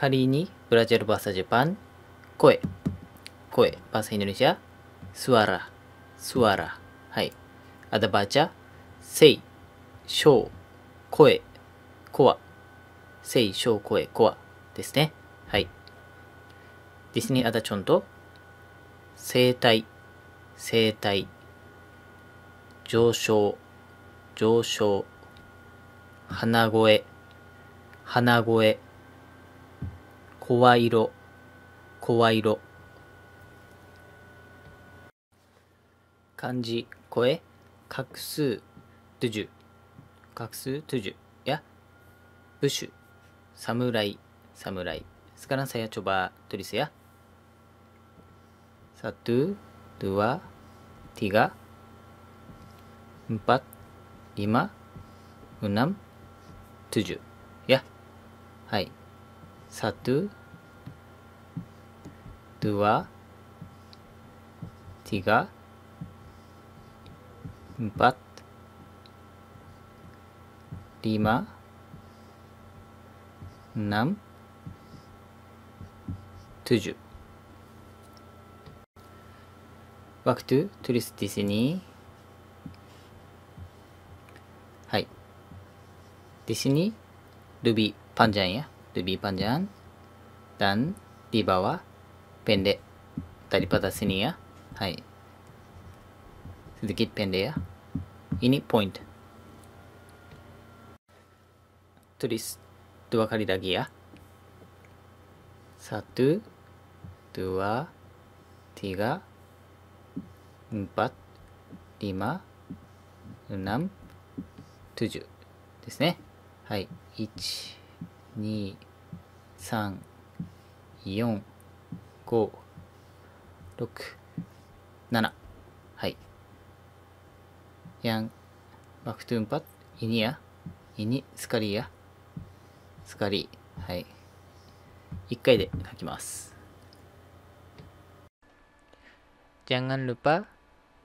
仮にブラジルバーサジャパン声声バスインドネシアスワラスワラはいアダバーチャセイショウ声コアセイショウ声コアですねはいディスニーアダチョンと声帯声帯上昇上昇鼻声鼻声声色声色漢字声画数トゥジュ画数トゥジュやブシュ侍侍スカランサやチョバトリスやサトゥドゥワティガンパッリマウナムトゥジュやはい satu, dua, tiga, empat, lima, enam, tujuh. Waktu tulis di sini. Hai. Di sini lebih panjang ya. lebih panjang dan di bawah pendek daripada sini ya. Hai. Sedikit pendek ya. Ini point. Tulis dua kali lagi ya. Satu, dua, tiga, empat, lima, enam, tujuh ですね。はい。1、2、1,2,3,4,5,6,7はい。やん。バクトゥンパッ、イニア、イニ、スカリア、スカリはい。一回で書きます。ジャンガンルパ、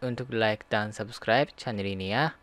ウントクライクダンサブスクライブチャンネルイニア。